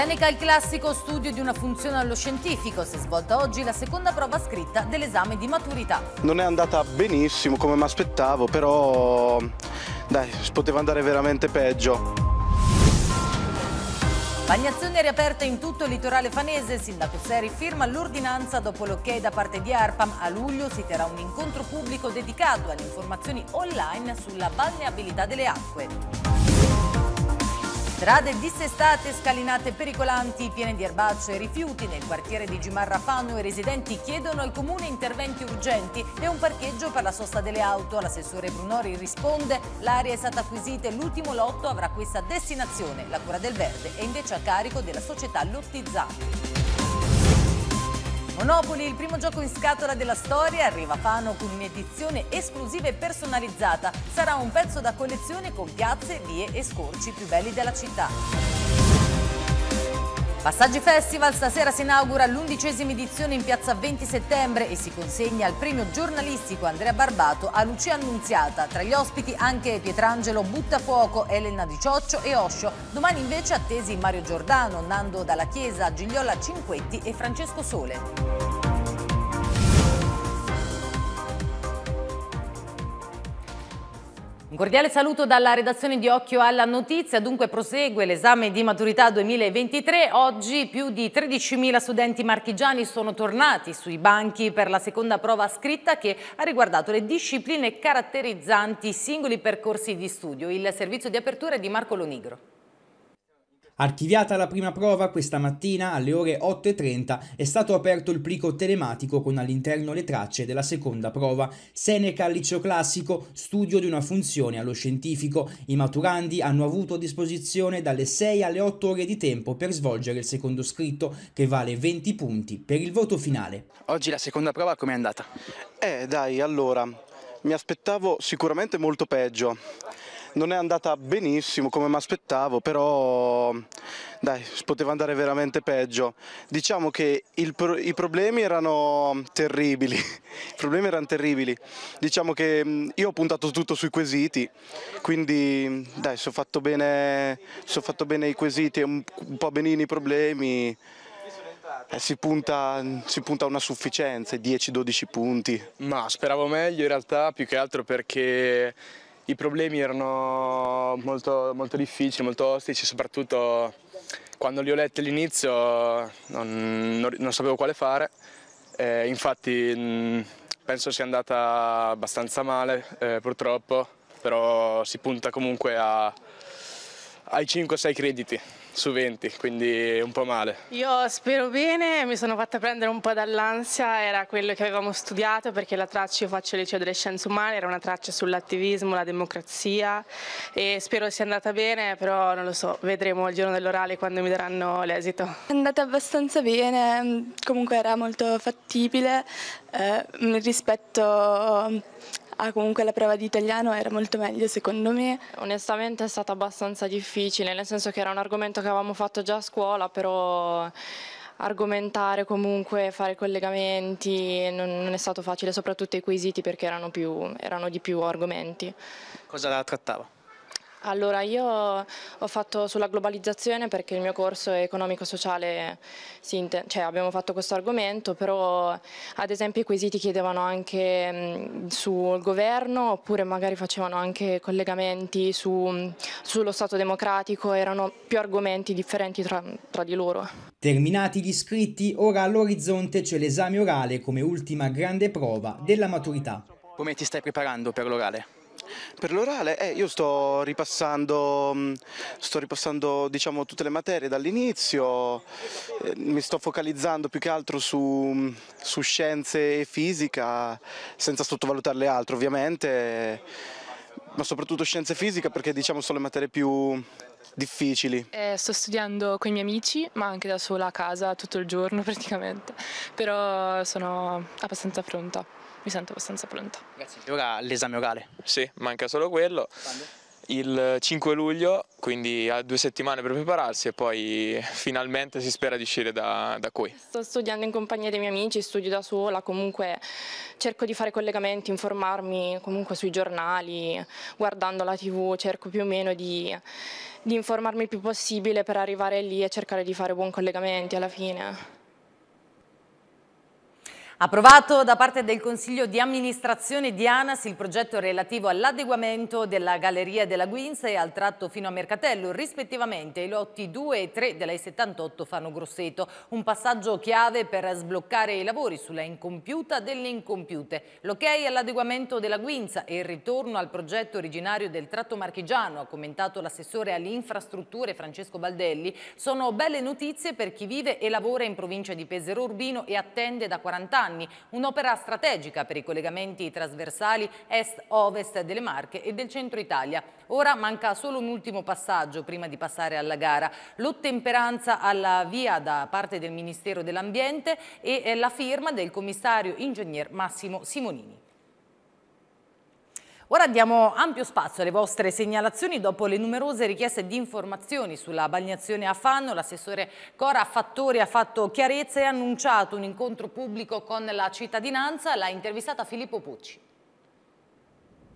Seneca il classico studio di una funzione allo scientifico, si è svolta oggi la seconda prova scritta dell'esame di maturità. Non è andata benissimo come mi aspettavo, però dai, poteva andare veramente peggio. Bagnazione riaperta in tutto il litorale fanese, il sindaco Seri firma l'ordinanza dopo l'ok da parte di ARPAM. A luglio si terrà un incontro pubblico dedicato alle informazioni online sulla balneabilità delle acque. Strade dissestate, scalinate pericolanti, piene di erbacce e rifiuti nel quartiere di Gimarra Fanno i residenti chiedono al comune interventi urgenti e un parcheggio per la sosta delle auto. L'assessore Brunori risponde l'area è stata acquisita e l'ultimo lotto avrà questa destinazione. La cura del verde è invece a carico della società Lottizzani. Monopoli, il primo gioco in scatola della storia, arriva a Fano con un'edizione esclusiva e personalizzata. Sarà un pezzo da collezione con piazze, vie e scorci più belli della città. Passaggi Festival stasera si inaugura l'undicesima edizione in piazza 20 settembre e si consegna il premio giornalistico Andrea Barbato a Lucia Annunziata. Tra gli ospiti anche Pietrangelo Buttafuoco, Elena Di Cioccio e Oscio. Domani invece attesi Mario Giordano, Nando Dalla Chiesa, Gigliola Cinquetti e Francesco Sole. Un cordiale saluto dalla redazione di Occhio alla Notizia. Dunque prosegue l'esame di maturità 2023. Oggi più di 13.000 studenti marchigiani sono tornati sui banchi per la seconda prova scritta che ha riguardato le discipline caratterizzanti i singoli percorsi di studio. Il servizio di apertura è di Marco Lonigro. Archiviata la prima prova, questa mattina alle ore 8.30 è stato aperto il plico telematico con all'interno le tracce della seconda prova. Seneca al liceo classico, studio di una funzione allo scientifico. I maturandi hanno avuto a disposizione dalle 6 alle 8 ore di tempo per svolgere il secondo scritto, che vale 20 punti per il voto finale. Oggi la seconda prova com'è andata? Eh dai, allora, mi aspettavo sicuramente molto peggio non è andata benissimo come mi aspettavo, però dai, poteva andare veramente peggio. Diciamo che il, i problemi erano terribili, i problemi erano terribili. Diciamo che mm, io ho puntato tutto sui quesiti, quindi dai, se ho fatto bene, fatto bene i quesiti e un, un po' benini i problemi, eh, si, punta, si, punta, a una sufficienza, 10-12 punti. Ma speravo meglio in realtà, più che altro perché i problemi erano molto, molto difficili, molto ostici, soprattutto quando li ho letti all'inizio non, non, non, sapevo quale fare, eh, infatti mm, penso sia andata abbastanza male eh, purtroppo, però si punta comunque a, ai 5-6 crediti su 20, quindi un po' male. Io spero bene, mi sono fatta prendere un po' dall'ansia, era quello che avevamo studiato perché la traccia, io faccio il liceo delle scienze umane, era una traccia sull'attivismo, la democrazia e spero sia andata bene, però non lo so, vedremo il giorno dell'orale quando mi daranno l'esito. È andata abbastanza bene, comunque era molto fattibile eh, rispetto ah comunque la prova di italiano era molto meglio secondo me. Onestamente è stata abbastanza difficile, nel senso che era un argomento che avevamo fatto già a scuola, però argomentare comunque, fare collegamenti, non, non è stato facile, soprattutto i quesiti perché erano, più, erano di più argomenti. Cosa la trattava? Allora io ho fatto sulla globalizzazione perché il mio corso economico-sociale, cioè abbiamo fatto questo argomento, però ad esempio i quesiti chiedevano anche sul governo oppure magari facevano anche collegamenti su, sullo Stato democratico, erano più argomenti differenti tra, tra di loro. Terminati gli iscritti, ora all'orizzonte c'è l'esame orale come ultima grande prova della maturità. Come ti stai preparando per l'orale? Per l'orale eh, io sto ripassando, mm, sto ripassando diciamo, tutte le materie dall'inizio, eh, mi sto focalizzando più che altro su, mm, su scienze e fisica, senza sottovalutare le altre ovviamente, ma soprattutto scienze e fisica perché diciamo sono le materie più difficili? Eh, sto studiando con i miei amici, ma anche da sola a casa tutto il giorno praticamente, però sono abbastanza pronta mi sento abbastanza pronta. Grazie. Ora l'esame orale. Sì, manca solo quello. Quando? Il 5 luglio, quindi ha due settimane per prepararsi e poi finalmente si spera di uscire da, da qui. Sto studiando in compagnia dei miei amici, studio da sola, comunque cerco di fare collegamenti, informarmi comunque sui giornali, guardando la tv, cerco più o meno di, di informarmi il più possibile per arrivare lì e cercare di fare buoni collegamenti alla fine. Approvato da parte del Consiglio di amministrazione di ANAS il progetto relativo all'adeguamento della Galleria della Guinza e al tratto fino a Mercatello, rispettivamente i lotti 2 e 3 della i 78 Fano Grosseto, un passaggio chiave per sbloccare i lavori sulla incompiuta delle incompiute. L'ok all'adeguamento della Guinza e il ritorno al progetto originario del tratto marchigiano, ha commentato l'assessore alle infrastrutture Francesco Baldelli, sono belle notizie per chi vive e lavora in provincia di Pesero Urbino e attende da 40 anni Giovanni, un'opera strategica per i collegamenti trasversali est-ovest delle Marche e del centro Italia. Ora manca solo un ultimo passaggio prima di passare alla gara, l'ottemperanza alla via da parte del Ministero dell'Ambiente e la firma del commissario ingegner Massimo Simonini. Ora diamo ampio spazio alle vostre segnalazioni dopo le numerose richieste di informazioni sulla balneazione a Fanno. L'assessore Cora Fattori ha fatto chiarezza e ha annunciato un incontro pubblico con la cittadinanza. L'ha intervistata Filippo Pucci.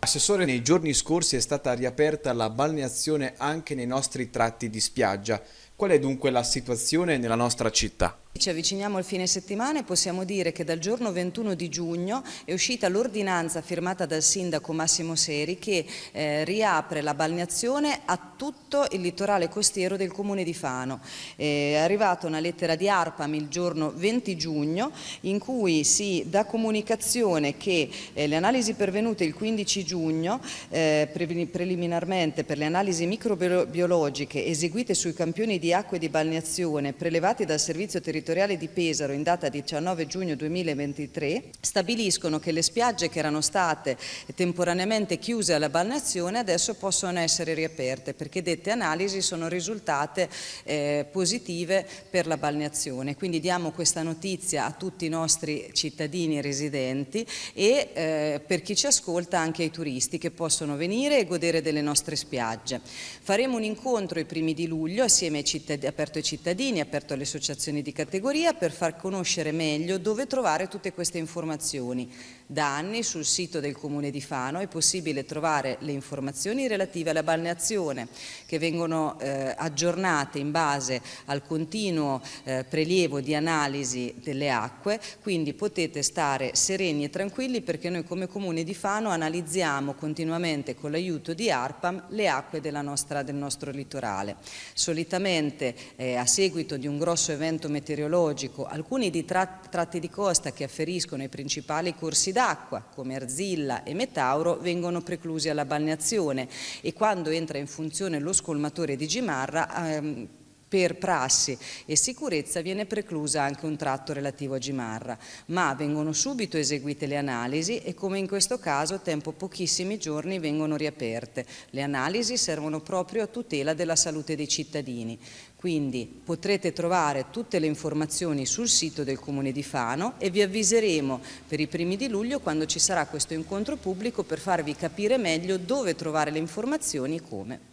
Assessore, nei giorni scorsi è stata riaperta la balneazione anche nei nostri tratti di spiaggia. Qual è dunque la situazione nella nostra città? Ci avviciniamo al fine settimana e possiamo dire che dal giorno 21 di giugno è uscita l'ordinanza firmata dal sindaco Massimo Seri che eh, riapre la balneazione a tutto il litorale costiero del comune di Fano. Eh, è arrivata una lettera di ARPAM il giorno 20 giugno in cui si dà comunicazione che eh, le analisi pervenute il 15 giugno eh, preliminarmente per le analisi microbiologiche eseguite sui campioni di di acque di balneazione prelevati dal Servizio Territoriale di Pesaro in data 19 giugno 2023 stabiliscono che le spiagge che erano state temporaneamente chiuse alla balneazione adesso possono essere riaperte perché dette analisi sono risultate eh, positive per la balneazione. Quindi diamo questa notizia a tutti i nostri cittadini residenti e eh, per chi ci ascolta anche ai turisti che possono venire e godere delle nostre spiagge. Faremo un incontro i primi di luglio assieme ai cittad- aperto ai cittadini, aperto alle associazioni di categoria per far conoscere meglio dove trovare tutte queste informazioni. Da anni sul sito del Comune di Fano è possibile trovare le informazioni relative alla balneazione che vengono eh, aggiornate in base al continuo eh, prelievo di analisi delle acque, quindi potete stare sereni e tranquilli perché noi come Comune di Fano analizziamo continuamente con l'aiuto di ARPAM le acque nostra, del nostro litorale. Solitamente eh, a seguito di un grosso evento meteorologico alcuni di tratti di costa che afferiscono ai principali corsi d'acqua come Arzilla e Metauro vengono preclusi alla balneazione e quando entra in funzione lo scolmatore di Gimarra ehm, per prassi e sicurezza viene preclusa anche un tratto relativo a Gimarra, ma vengono subito eseguite le analisi e come in questo caso a tempo pochissimi giorni vengono riaperte. Le analisi servono proprio a tutela della salute dei cittadini. Quindi potrete trovare tutte le informazioni sul sito del Comune di Fano e vi avviseremo per i primi di luglio quando ci sarà questo incontro pubblico per farvi capire meglio dove trovare le informazioni e come.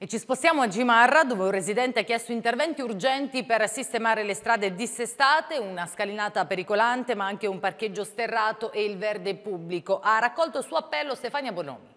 E ci spostiamo a Gimarra dove un residente ha chiesto interventi urgenti per sistemare le strade dissestate, una scalinata pericolante ma anche un parcheggio sterrato e il verde pubblico. Ha raccolto il suo appello Stefania Bonomi.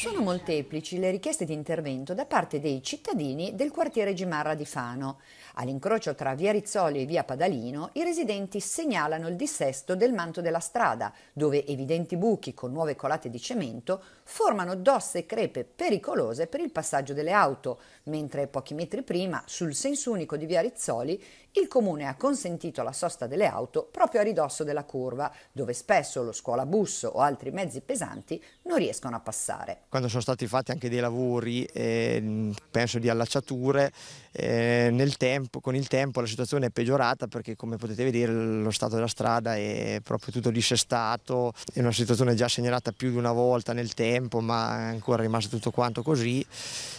Sono molteplici le richieste di intervento da parte dei cittadini del quartiere Gimarra di Fano. All'incrocio tra via Rizzoli e via Padalino, i residenti segnalano il dissesto del manto della strada, dove evidenti buchi con nuove colate di cemento formano dosse e crepe pericolose per il passaggio delle auto, mentre pochi metri prima, sul senso unico di via Rizzoli, il comune ha consentito la sosta delle auto proprio a ridosso della curva, dove spesso lo scuolabus o altri mezzi pesanti non riescono a passare. Quando sono stati fatti anche dei lavori, eh, penso di allacciature, eh, tempo, con il tempo la situazione è peggiorata perché come potete vedere lo stato della strada è proprio tutto dissestato, è una situazione già segnalata più di una volta nel tempo ma è ancora rimasto tutto quanto così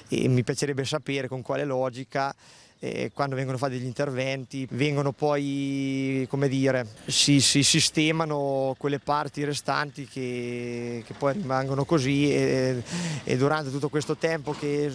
e mi piacerebbe sapere con quale logica eh, quando vengono fatti degli interventi, vengono poi, come dire, si, si sistemano quelle parti restanti che, che poi rimangono così e, e, durante tutto questo tempo che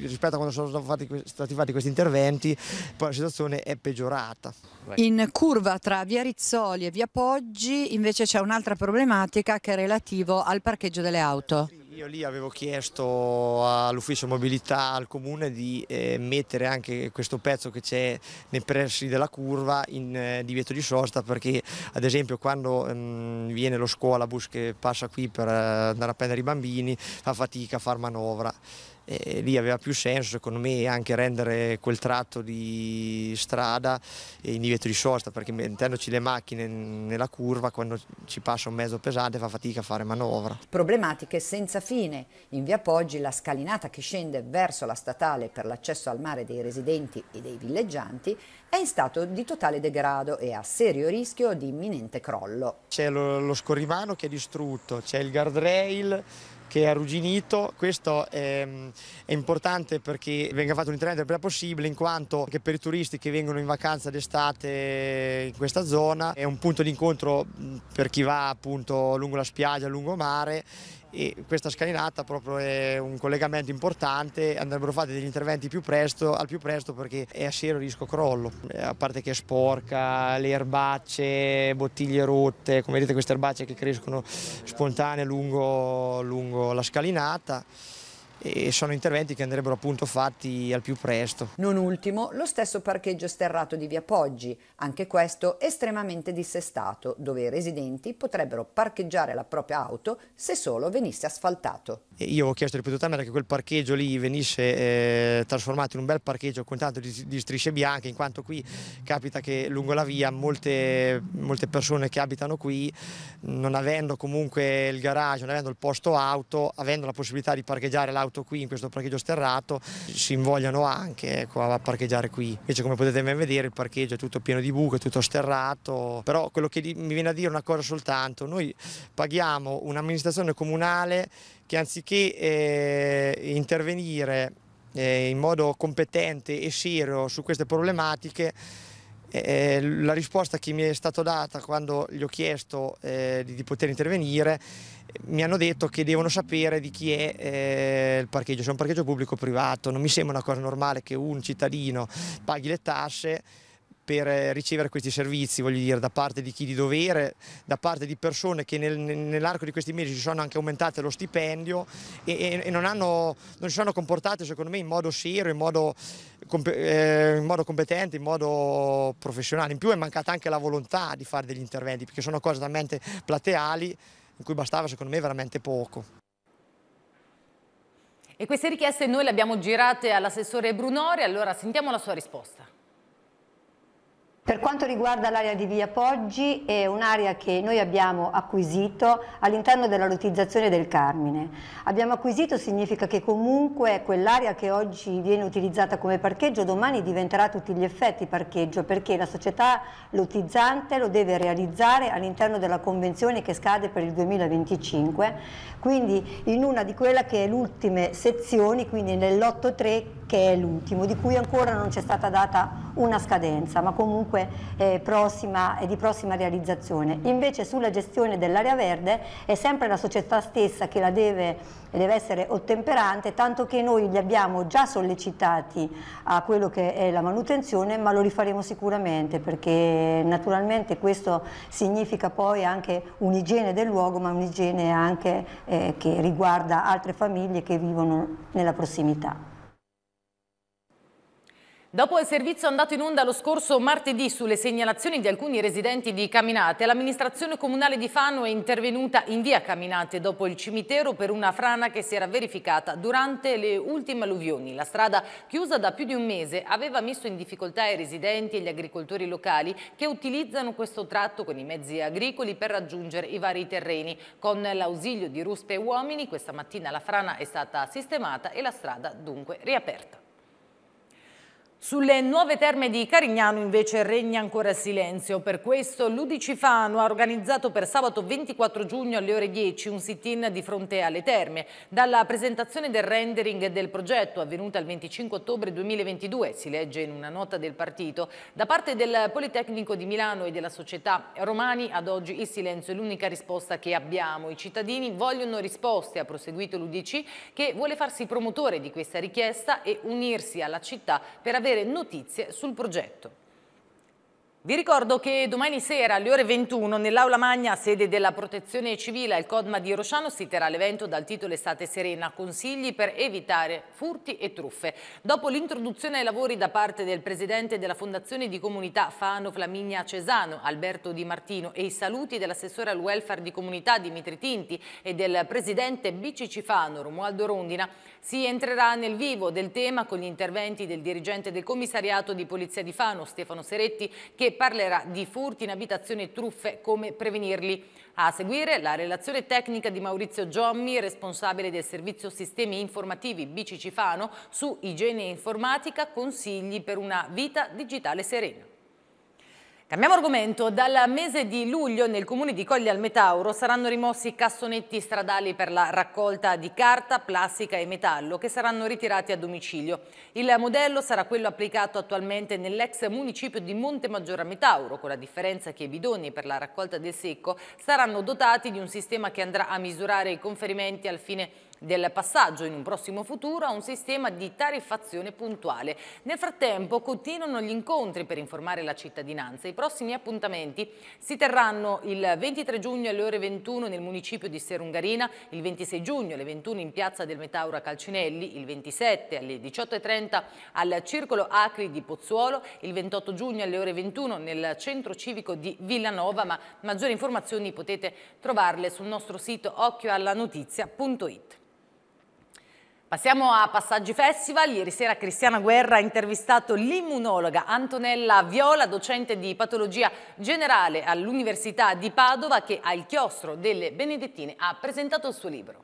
rispetto a quando sono fatti, stati fatti questi interventi, poi la situazione è peggiorata. In curva tra via Rizzoli e via Poggi invece c'è un'altra problematica che è relativa al parcheggio delle auto. Io lì avevo chiesto all'ufficio mobilità, al comune, di eh, mettere anche questo pezzo che c'è nei pressi della curva in eh, divieto di sosta perché ad esempio quando mh, mm, viene lo scuolabus che passa qui per eh, andare a prendere i bambini fa fatica a far manovra e lì aveva più senso secondo me anche rendere quel tratto di strada in divieto di sosta perché mettendoci le macchine nella curva quando ci passa un mezzo pesante fa fatica a fare manovra. Problematiche senza fine. In via Poggi la scalinata che scende verso la statale per l'accesso al mare dei residenti e dei villeggianti è in stato di totale degrado e a serio rischio di imminente crollo. C'è lo, lo scorrimano che è distrutto, c'è il guardrail che è arrugginito. Questo è, mm, è importante perché venga fatto un intervento il prima possibile in quanto anche per i turisti che vengono in vacanza d'estate in questa zona è un punto di incontro mm, per chi va appunto lungo la spiaggia, lungo mare e questa scalinata proprio è un collegamento importante, andrebbero fatti degli interventi più presto, al più presto perché è a serio rischio crollo, eh, a parte che è sporca, le erbacce, bottiglie rotte, come vedete queste erbacce che crescono spontanee lungo, lungo la scalinata e sono interventi che andrebbero appunto fatti al più presto. Non ultimo lo stesso parcheggio sterrato di Via Poggi, anche questo estremamente dissestato, dove i residenti potrebbero parcheggiare la propria auto se solo venisse asfaltato. Io ho chiesto ripetutamente che quel parcheggio lì venisse eh, trasformato in un bel parcheggio con tanto di, di, strisce bianche, in quanto qui capita che lungo la via molte, molte persone che abitano qui, non avendo comunque il garage, non avendo il posto auto, avendo la possibilità di parcheggiare l'auto auto qui in questo parcheggio sterrato si invogliano anche ecco, a parcheggiare qui. Invece come potete ben vedere il parcheggio è tutto pieno di buche, tutto sterrato, però quello che mi viene a dire una cosa soltanto, noi paghiamo un'amministrazione comunale che anziché eh, intervenire eh, in modo competente e serio su queste problematiche eh, eh, la risposta che mi è stata data quando gli ho chiesto eh, di, di, poter intervenire eh, mi hanno detto che devono sapere di chi è eh, il parcheggio, se è un parcheggio pubblico o privato, non mi sembra una cosa normale che un cittadino paghi le tasse per eh, ricevere questi servizi, voglio dire, da parte di chi di dovere, da parte di persone che nel, nell'arco di questi mesi si sono anche aumentate lo stipendio e, e non, hanno, non, si sono comportate secondo me in modo serio, in modo, eh, in modo competente, in modo professionale. In più è mancata anche la volontà di fare degli interventi, perché sono cose talmente plateali in cui bastava secondo me veramente poco. E queste richieste noi le abbiamo girate all'assessore Brunori, allora sentiamo la sua risposta. Per quanto riguarda l'area di Via Poggi è un'area che noi abbiamo acquisito all'interno della lottizzazione del Carmine. Abbiamo acquisito significa che comunque quell'area che oggi viene utilizzata come parcheggio domani diventerà a tutti gli effetti parcheggio perché la società lottizzante lo deve realizzare all'interno della convenzione che scade per il 2025, quindi in una di quelle che è l'ultime sezioni, quindi nell'8.3 che è l'ultimo, di cui ancora non c'è stata data una scadenza, ma comunque comunque eh, prossima, eh, di prossima realizzazione. Invece sulla gestione dell'area verde è sempre la società stessa che la deve, deve essere ottemperante, tanto che noi li abbiamo già sollecitati a quello che è la manutenzione, ma lo rifaremo sicuramente perché naturalmente questo significa poi anche un'igiene del luogo, ma un'igiene anche eh, che riguarda altre famiglie che vivono nella prossimità. Dopo il servizio andato in onda lo scorso martedì sulle segnalazioni di alcuni residenti di Caminate, l'amministrazione comunale di Fano è intervenuta in via Caminate dopo il cimitero per una frana che si era verificata durante le ultime alluvioni. La strada, chiusa da più di un mese, aveva messo in difficoltà i residenti e gli agricoltori locali che utilizzano questo tratto con i mezzi agricoli per raggiungere i vari terreni. Con l'ausilio di ruspe e uomini, questa mattina la frana è stata sistemata e la strada dunque riaperta. Sulle nuove terme di Carignano invece regna ancora silenzio, per questo l'Udicifano ha organizzato per sabato 24 giugno alle ore 10 un sit-in di fronte alle terme. Dalla presentazione del rendering del progetto avvenuta il 25 ottobre 2022, si legge in una nota del partito, da parte del Politecnico di Milano e della società Romani ad oggi il silenzio è l'unica risposta che abbiamo. I cittadini vogliono risposte, ha proseguito l'Udc, che vuole farsi promotore di questa richiesta e unirsi alla città per avere avere notizie sul progetto. Vi ricordo che domani sera alle ore 21 nell'Aula Magna, sede della Protezione Civile al Codma di Rosciano, si terrà l'evento dal titolo Estate Serena, consigli per evitare furti e truffe. Dopo l'introduzione ai lavori da parte del Presidente della Fondazione di Comunità Fano Flaminia Cesano, Alberto Di Martino, e i saluti dell'assessore al welfare di comunità Dimitri Tinti e del Presidente BCC Fano Romualdo Rondina, si entrerà nel vivo del tema con gli interventi del dirigente del Commissariato di Polizia di Fano, Stefano Seretti, che parlerà di furti in abitazione e truffe, come prevenirli. A seguire la relazione tecnica di Maurizio Giommi, responsabile del servizio sistemi informativi BCC Fano su igiene informatica, consigli per una vita digitale serena. Cambiamo argomento. Dal mese di luglio nel comune di Colli al Metauro saranno rimossi i cassonetti stradali per la raccolta di carta, plastica e metallo che saranno ritirati a domicilio. Il modello sarà quello applicato attualmente nell'ex municipio di Monte Maggiore a Metauro, con la differenza che i bidoni per la raccolta del secco saranno dotati di un sistema che andrà a misurare i conferimenti al fine di del passaggio in un prossimo futuro a un sistema di tariffazione puntuale. Nel frattempo continuano gli incontri per informare la cittadinanza. I prossimi appuntamenti si terranno il 23 giugno alle ore 21 nel municipio di Serungarina, il 26 giugno alle 21 in piazza del Metaura Calcinelli, il 27 alle 18.30 al Circolo Acri di Pozzuolo, il 28 giugno alle ore 21 nel centro civico di Villanova, ma maggiori informazioni potete trovarle sul nostro sito occhioallanotizia.it. Passiamo a Passaggi Festival. Ieri sera Cristiana Guerra ha intervistato l'immunologa Antonella Viola, docente di patologia generale all'Università di Padova, che al chiostro delle Benedettine ha presentato il suo libro.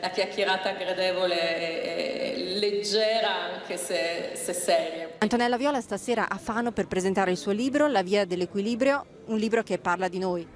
La chiacchierata gradevole e leggera anche se, se seria. Antonella Viola stasera a Fano per presentare il suo libro La via dell'equilibrio, un libro che parla di noi,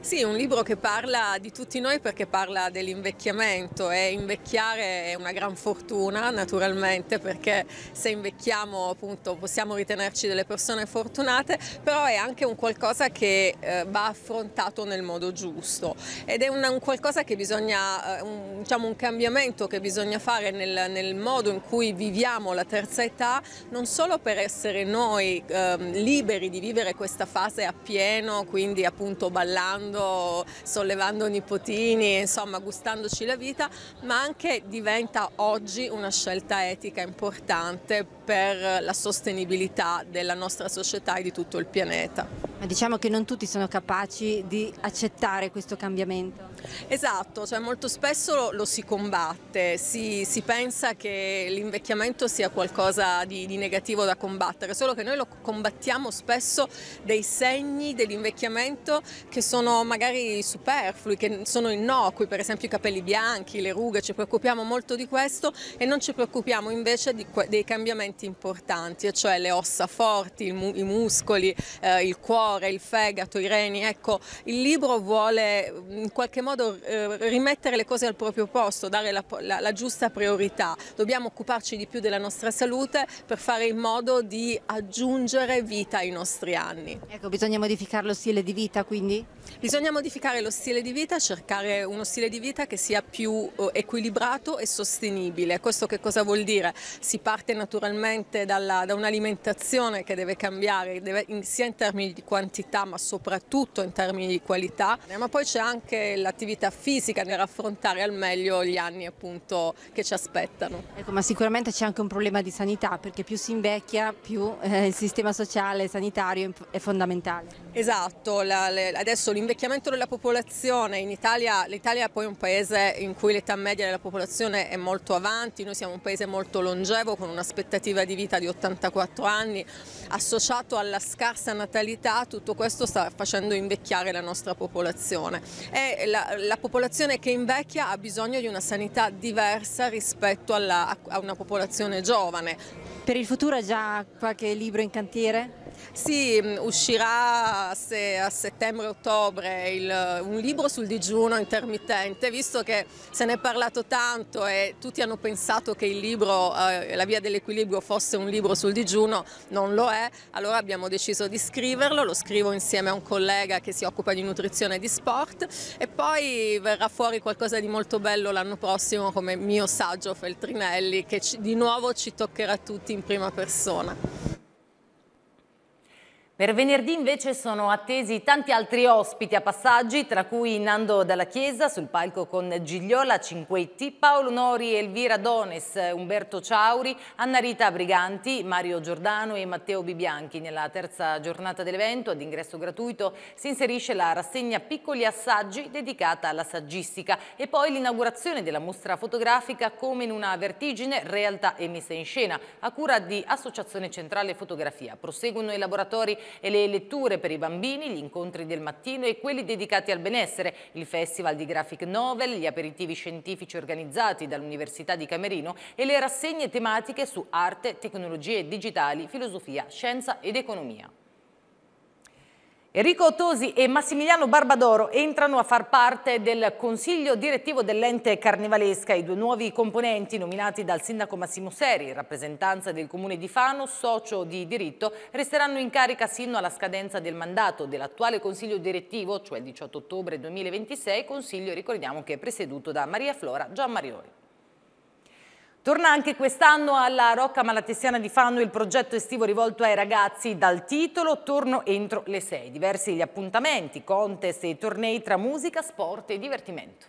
sì, un libro che parla di tutti noi perché parla dell'invecchiamento e invecchiare è una gran fortuna naturalmente perché se invecchiamo appunto possiamo ritenerci delle persone fortunate, però è anche un qualcosa che eh, va affrontato nel modo giusto ed è una, un, qualcosa che bisogna, eh, un, diciamo un cambiamento che bisogna fare nel, nel, modo in cui viviamo la terza età, non solo per essere noi eh, liberi di vivere questa fase appieno, quindi appunto ballare giocando, sollevando nipotini, insomma gustandoci la vita, ma anche diventa oggi una scelta etica importante per la sostenibilità della nostra società e di tutto il pianeta. Ma diciamo che non tutti sono capaci di accettare questo cambiamento. Esatto, cioè molto spesso lo, si combatte, si, si pensa che l'invecchiamento sia qualcosa di, di negativo da combattere, solo che noi lo combattiamo spesso dei segni dell'invecchiamento che sono magari superflui, che sono innocui, per esempio i capelli bianchi, le rughe, ci preoccupiamo molto di questo e non ci preoccupiamo invece dei cambiamenti componenti importanti, cioè le ossa forti, mu i muscoli, eh, il cuore, il fegato, i reni. Ecco, il libro vuole mm, in qualche modo eh, rimettere le cose al proprio posto, dare la, la, la giusta priorità. Dobbiamo occuparci di più della nostra salute per fare in modo di aggiungere vita ai nostri anni. Ecco, bisogna modificare lo stile di vita quindi? Bisogna modificare lo stile di vita, cercare uno stile di vita che sia più eh, equilibrato e sostenibile. Questo che cosa vuol dire? Si parte naturalmente dalla, da un'alimentazione che deve cambiare deve, in, sia in termini di quantità ma soprattutto in termini di qualità, ma poi c'è anche l'attività fisica per affrontare al meglio gli anni appunto che ci aspettano. Ecco, ma sicuramente c'è anche un problema di sanità perché più si invecchia più eh, il sistema sociale e sanitario è fondamentale. Esatto, la, le, adesso l'invecchiamento della popolazione, in Italia, l'Italia è poi un paese in cui l'età media della popolazione è molto avanti, noi siamo un paese molto longevo con un'aspettativa di vita di 84 anni, associato alla scarsa natalità tutto questo sta facendo invecchiare la nostra popolazione e la, la popolazione che invecchia ha bisogno di una sanità diversa rispetto alla, a una popolazione giovane. Per il futuro ha già qualche libro in cantiere? Sì, mm, uscirà se a settembre-ottobre eh, un libro sul digiuno intermittente, visto che se ne è parlato tanto e tutti hanno pensato che il libro eh, La via dell'equilibrio fosse un libro sul digiuno, non lo è, allora abbiamo deciso di scriverlo, lo scrivo insieme a un collega che si occupa di nutrizione e di sport e poi verrà fuori qualcosa di molto bello l'anno prossimo come mio saggio Feltrinelli che di nuovo ci toccherà tutti in prima persona. Per venerdì invece sono attesi tanti altri ospiti a passaggi, tra cui Nando Dalla Chiesa sul palco con Gigliola Cinquetti, Paolo Nori, Elvira Dones, Umberto Ciauri, Anna Rita Briganti, Mario Giordano e Matteo Bibianchi. Nella terza giornata dell'evento, ad ingresso gratuito, si inserisce la rassegna Piccoli Assaggi dedicata alla saggistica e poi l'inaugurazione della mostra fotografica Come in una vertigine, realtà e messa in scena, a cura di Associazione Centrale Fotografia. Proseguono i laboratori e le letture per i bambini, gli incontri del mattino e quelli dedicati al benessere, il festival di graphic novel, gli aperitivi scientifici organizzati dall'Università di Camerino e le rassegne tematiche su arte, tecnologie digitali, filosofia, scienza ed economia. Enrico Tosi e Massimiliano Barbadoro entrano a far parte del consiglio direttivo dell'ente carnevalesca. I due nuovi componenti nominati dal sindaco Massimo Seri, rappresentanza del comune di Fano, socio di diritto, resteranno in carica sino alla scadenza del mandato dell'attuale consiglio direttivo, cioè il 18 ottobre 2026, consiglio ricordiamo che è presieduto da Maria Flora Gianmariori. Torna anche quest'anno alla Rocca Malatestiana di Fano il progetto estivo rivolto ai ragazzi dal titolo Torno entro le 6. Diversi gli appuntamenti, contest e tornei tra musica, sport e divertimento.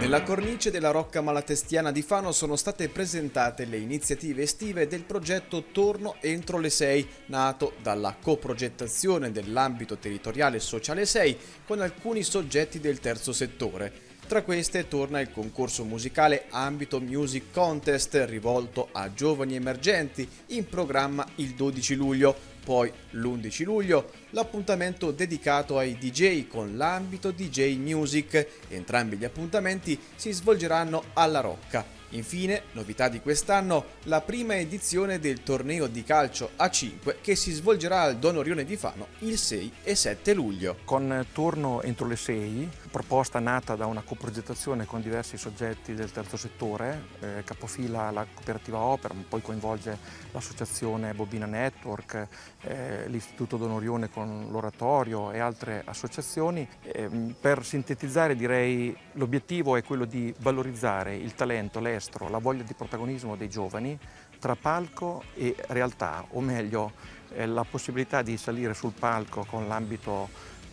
Nella cornice della Rocca Malatestiana di Fano sono state presentate le iniziative estive del progetto Torno entro le 6, nato dalla coprogettazione dell'ambito territoriale sociale 6 con alcuni soggetti del terzo settore. Tra queste torna il concorso musicale Ambito Music Contest rivolto a giovani emergenti in programma il 12 luglio, poi l'11 luglio l'appuntamento dedicato ai DJ con l'ambito DJ Music. Entrambi gli appuntamenti si svolgeranno alla Rocca Infine, novità di quest'anno, la prima edizione del torneo di calcio A5 che si svolgerà al Don Orione di Fano il 6 e 7 luglio. Con torno entro le 6, proposta nata da una coprogettazione con diversi soggetti del terzo settore, eh, capofila la cooperativa Opera, poi coinvolge l'associazione Bobina Network, eh, l'Istituto Don Orione con l'Oratorio e altre associazioni. Eh, per sintetizzare direi L'obiettivo è quello di valorizzare il talento, l'estro, la voglia di protagonismo dei giovani tra palco e realtà, o meglio eh, la possibilità di salire sul palco con l'ambito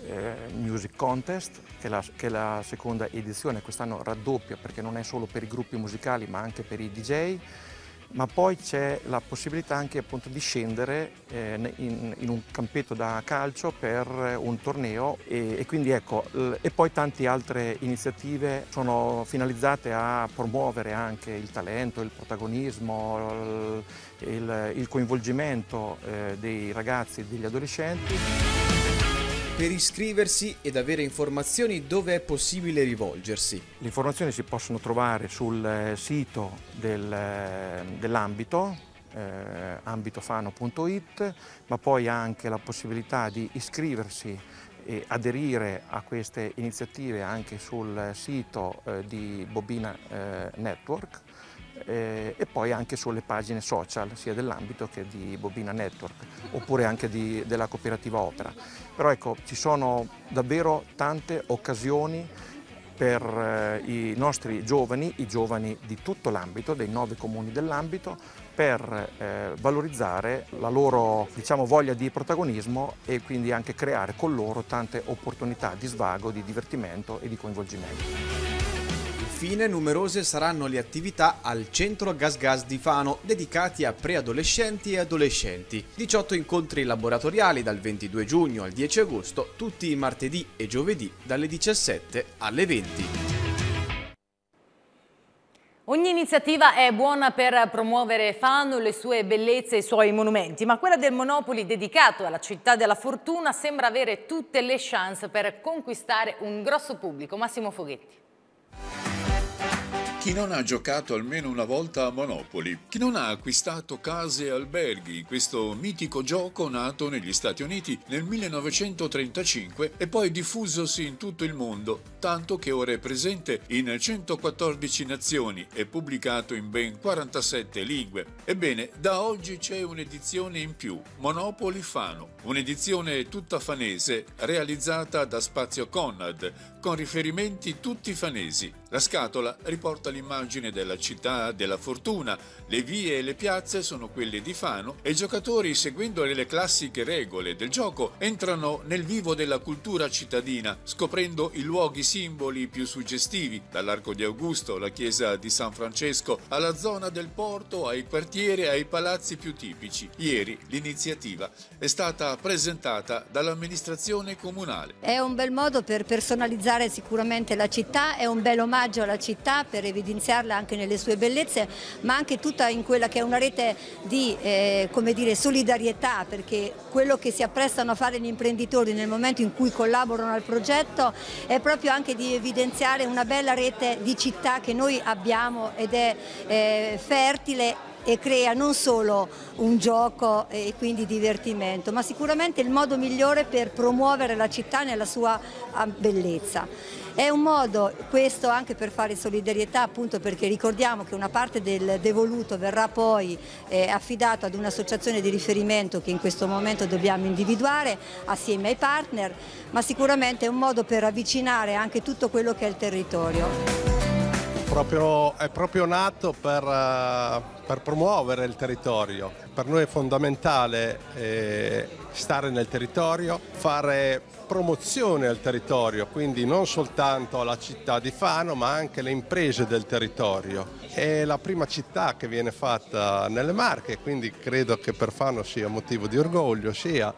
eh, Music Contest, che è, la, che è la seconda edizione, quest'anno raddoppia perché non è solo per i gruppi musicali ma anche per i DJ, ma poi c'è la possibilità anche appunto di scendere eh, in, in, un campetto da calcio per un torneo e, e quindi ecco e poi tante altre iniziative sono finalizzate a promuovere anche il talento, il protagonismo, il, il coinvolgimento eh, dei ragazzi e degli adolescenti. Per iscriversi ed avere informazioni dove è possibile rivolgersi. Le informazioni si possono trovare sul eh, sito del, eh, dell'ambito, eh, ambitofano.it, ma poi anche la possibilità di iscriversi e aderire a queste iniziative anche sul sito eh, di Bobina eh, Network eh, e poi anche sulle pagine social sia dell'ambito che di Bobina Network oppure anche di, della cooperativa Opera. Però ecco, ci sono davvero tante occasioni per eh, i nostri giovani, i giovani di tutto l'ambito, dei nove comuni dell'ambito, per eh, valorizzare la loro diciamo, voglia di protagonismo e quindi anche creare con loro tante opportunità di svago, di divertimento e di coinvolgimento. Infine numerose saranno le attività al centro Gas Gas di Fano dedicati a preadolescenti e adolescenti. 18 incontri laboratoriali dal 22 giugno al 10 agosto, tutti i martedì e giovedì dalle 17 alle 20. Ogni iniziativa è buona per promuovere Fano, le sue bellezze e i suoi monumenti, ma quella del Monopoli dedicato alla città della fortuna sembra avere tutte le chance per conquistare un grosso pubblico. Massimo Foghetti. Chi non ha giocato almeno una volta a Monopoli? Chi non ha acquistato case e alberghi? Questo mitico gioco nato negli Stati Uniti nel 1935 e poi diffusosi in tutto il mondo, tanto che ora è presente in 114 nazioni e pubblicato in ben 47 lingue. Ebbene, da oggi c'è un'edizione in più, Monopoli Fano, un'edizione tutta fanese realizzata da Spazio Conrad, con riferimenti tutti fanesi. La scatola riporta l'immagine della città della fortuna, le vie e le piazze sono quelle di Fano e i giocatori, seguendo le classiche regole del gioco, entrano nel vivo della cultura cittadina, scoprendo i luoghi simboli più suggestivi, dall'Arco di Augusto, la chiesa di San Francesco, alla zona del porto, ai quartieri, ai palazzi più tipici. Ieri l'iniziativa è stata presentata dall'amministrazione comunale. È un bel modo per personalizzare ricordare sicuramente la città, è un bel omaggio alla città per evidenziarla anche nelle sue bellezze, ma anche tutta in quella che è una rete di eh, dire, solidarietà, perché quello che si apprestano a fare gli imprenditori nel momento in cui collaborano al progetto è proprio anche di evidenziare una bella rete di città che noi abbiamo ed è eh, fertile e crea non solo un gioco e quindi divertimento, ma sicuramente il modo migliore per promuovere la città nella sua ah, bellezza. È un modo, questo anche per fare solidarietà, appunto perché ricordiamo che una parte del devoluto verrà poi eh, affidato ad un'associazione di riferimento che in questo momento dobbiamo individuare assieme ai partner, ma sicuramente è un modo per avvicinare anche tutto quello che è il territorio proprio, è proprio nato per, eh, per, promuovere il territorio. Per noi è fondamentale eh, stare nel territorio, fare promozione al territorio, quindi non soltanto alla città di Fano ma anche alle imprese del territorio. È la prima città che viene fatta nelle Marche, quindi credo che per Fano sia motivo di orgoglio, sia,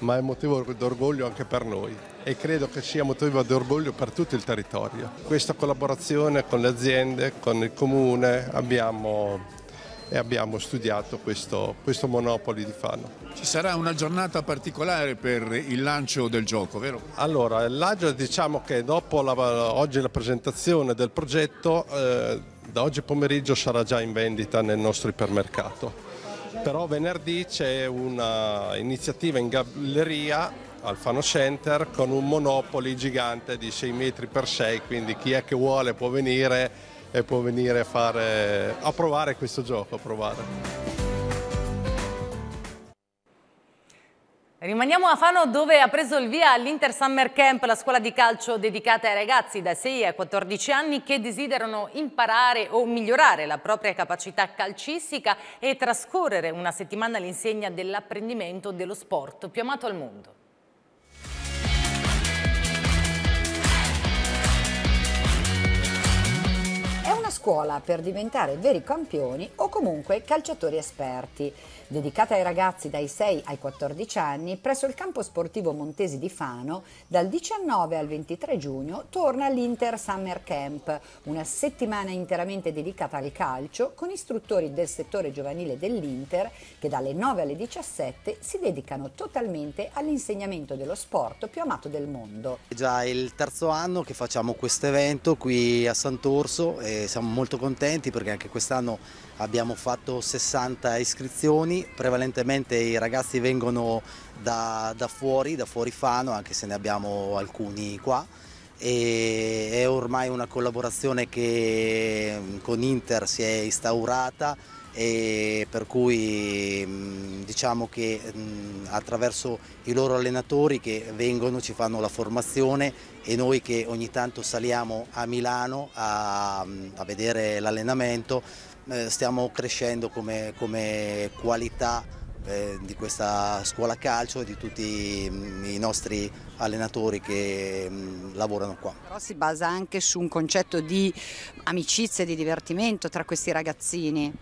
ma è motivo d'orgoglio anche per noi e credo che sia motivo di orgoglio per tutto il territorio. Questa collaborazione con le aziende, con il comune, abbiamo, abbiamo studiato questo, questo Monopoli di Fano. Ci sarà una giornata particolare per il lancio del gioco, vero? Allora, il l'Agio diciamo che dopo la, oggi la presentazione del progetto, eh, da oggi pomeriggio sarà già in vendita nel nostro ipermercato. Però venerdì c'è un'iniziativa in galleria al Fano Center con un monopoli gigante di 6 metri per 6, quindi chi è che vuole può venire e può venire a, fare, a provare questo gioco, a provare. Rimaniamo a Fano dove ha preso il via l'Inter Summer Camp, la scuola di calcio dedicata ai ragazzi da 6 a 14 anni che desiderano imparare o migliorare la propria capacità calcistica e trascorrere una settimana all'insegna dell'apprendimento dello sport più amato al mondo. una scuola per diventare veri campioni o comunque calciatori esperti, dedicata ai ragazzi dai 6 ai 14 anni presso il campo sportivo Montesi di Fano, dal 19 al 23 giugno torna l'Inter Summer Camp, una settimana interamente dedicata al calcio con istruttori del settore giovanile dell'Inter che dalle 9 alle 17 si dedicano totalmente all'insegnamento dello sport più amato del mondo. È già il terzo anno che facciamo questo evento qui a Sant'Orso e eh, siamo molto contenti perché anche quest'anno abbiamo fatto 60 iscrizioni, prevalentemente i ragazzi vengono da, da fuori, da fuori Fano, anche se ne abbiamo alcuni qua e è ormai una collaborazione che mm, con Inter si è instaurata e per cui mm, diciamo che mm, attraverso i loro allenatori che vengono ci fanno la formazione e noi che ogni tanto saliamo a Milano a, mm, a vedere l'allenamento eh, stiamo crescendo come, come qualità eh, di questa scuola calcio e di tutti i nostri allenatori che lavorano qua. Però si basa anche su un concetto di amicizia e di divertimento tra questi ragazzini.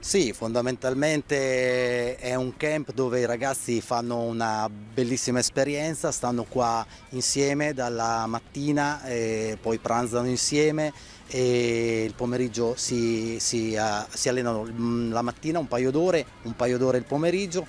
Sì, fondamentalmente è un camp dove i ragazzi fanno una bellissima esperienza, stanno qua insieme dalla mattina, poi pranzano insieme e il pomeriggio si, si, eh, si allenano mm, la mattina un paio d'ore, un paio d'ore il pomeriggio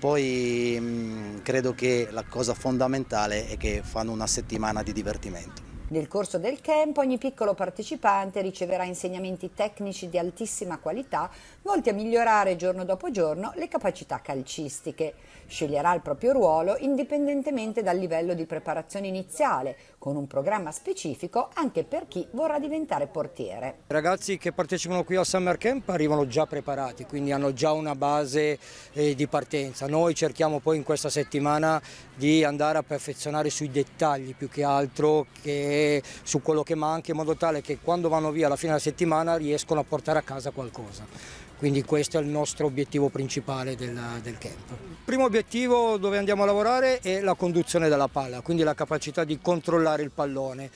poi mm, credo che la cosa fondamentale è che fanno una settimana di divertimento. Nel corso del camp ogni piccolo partecipante riceverà insegnamenti tecnici di altissima qualità volti a migliorare giorno dopo giorno le capacità calcistiche. Sceglierà il proprio ruolo indipendentemente dal livello di preparazione iniziale, con un programma specifico anche per chi vorrà diventare portiere. I ragazzi che partecipano qui al Summer Camp arrivano già preparati, quindi hanno già una base eh, di partenza. Noi cerchiamo poi in questa settimana di andare a perfezionare sui dettagli più che altro che su quello che manca in modo tale che quando vanno via alla fine della settimana riescono a portare a casa qualcosa. Quindi questo è il nostro obiettivo principale del, del camp. Il primo obiettivo dove andiamo a lavorare è la conduzione della palla, quindi la capacità di controllare il pallone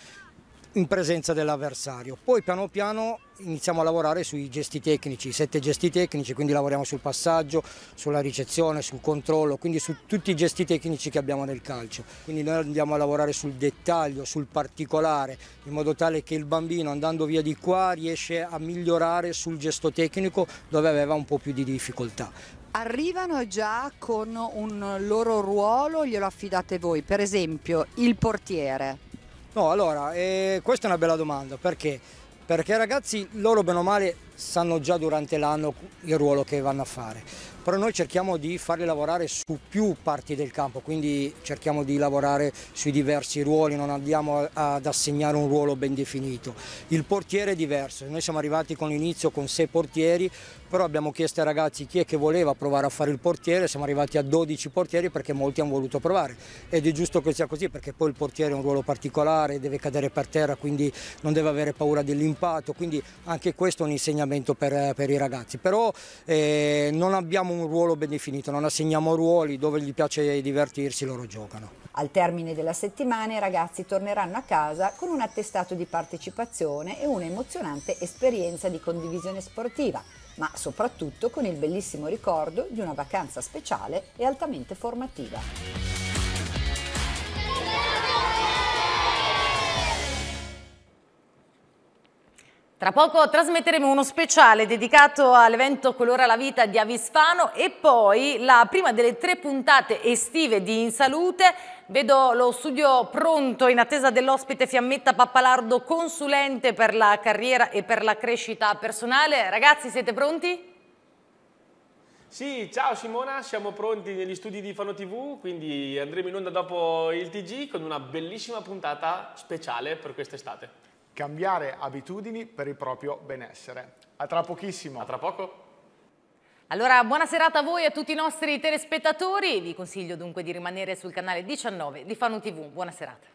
in presenza dell'avversario. Poi piano piano iniziamo a lavorare sui gesti tecnici, sette gesti tecnici, quindi lavoriamo sul passaggio, sulla ricezione, sul controllo, quindi su tutti i gesti tecnici che abbiamo nel calcio. Quindi noi andiamo a lavorare sul dettaglio, sul particolare, in modo tale che il bambino andando via di qua riesce a migliorare sul gesto tecnico dove aveva un po' più di difficoltà arrivano già con un loro ruolo, glielo affidate voi, per esempio il portiere? No, allora, eh, questa è una bella domanda perché perché i ragazzi loro bene o male sanno già durante l'anno il ruolo che vanno a fare, però noi cerchiamo di farli lavorare su più parti del campo, quindi cerchiamo di lavorare sui diversi ruoli, non andiamo ad assegnare un ruolo ben definito. Il portiere è diverso, noi siamo arrivati con l'inizio con sei portieri, però abbiamo chiesto ai ragazzi chi è che voleva provare a fare il portiere, siamo arrivati a 12 portieri perché molti hanno voluto provare ed è giusto che sia così perché poi il portiere ha un ruolo particolare, deve cadere per terra quindi non deve avere paura dell'impatto, quindi anche questo è un insegnamento per, per i ragazzi, però eh, non abbiamo un ruolo ben definito, non assegniamo ruoli, dove gli piace divertirsi loro giocano. Al termine della settimana i ragazzi torneranno a casa con un attestato di partecipazione e un'emozionante esperienza di condivisione sportiva ma soprattutto con il bellissimo ricordo di una vacanza speciale e altamente formativa. Tra poco trasmetteremo uno speciale dedicato all'evento Colora la vita di Avisfano e poi la prima delle tre puntate estive di In Salute Vedo lo studio pronto in attesa dell'ospite Fiammetta Pappalardo, consulente per la carriera e per la crescita personale. Ragazzi, siete pronti? Sì, ciao Simona, siamo pronti negli studi di Fano TV, quindi andremo in onda dopo il TG con una bellissima puntata speciale per quest'estate. Cambiare abitudini per il proprio benessere. A tra pochissimo. A tra poco. Allora, buona serata a voi e a tutti i nostri telespettatori. Vi consiglio dunque di rimanere sul canale 19 di Fanu TV. Buona serata.